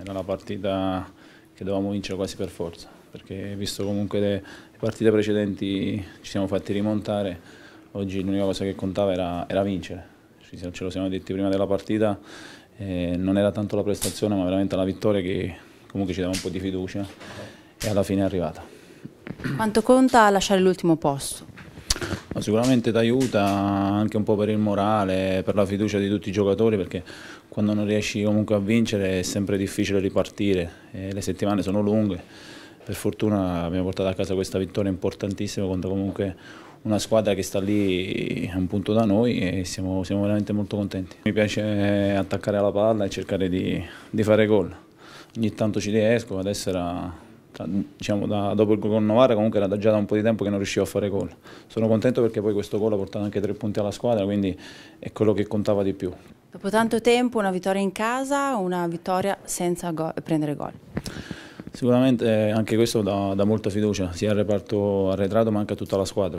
era una partita che dovevamo vincere quasi per forza, perché visto comunque le partite precedenti ci siamo fatti rimontare, oggi l'unica cosa che contava era, era vincere, ce lo siamo detti prima della partita, eh, non era tanto la prestazione ma veramente la vittoria che comunque ci dava un po' di fiducia e alla fine è arrivata. Quanto conta lasciare l'ultimo posto? Ma sicuramente ti aiuta anche un po' per il morale, per la fiducia di tutti i giocatori, perché quando non riesci comunque a vincere è sempre difficile ripartire, e le settimane sono lunghe. Per fortuna abbiamo portato a casa questa vittoria importantissima contro comunque una squadra che sta lì a un punto da noi e siamo, siamo veramente molto contenti. Mi piace attaccare la palla e cercare di, di fare gol. Ogni tanto ci riesco, adesso era cioè, diciamo, da, dopo il gol con Novara comunque era già da un po' di tempo che non riuscivo a fare gol. Sono contento perché poi questo gol ha portato anche tre punti alla squadra, quindi è quello che contava di più. Dopo tanto tempo una vittoria in casa, una vittoria senza go prendere gol. Sicuramente eh, anche questo dà, dà molta fiducia sia al reparto arretrato ma anche a tutta la squadra.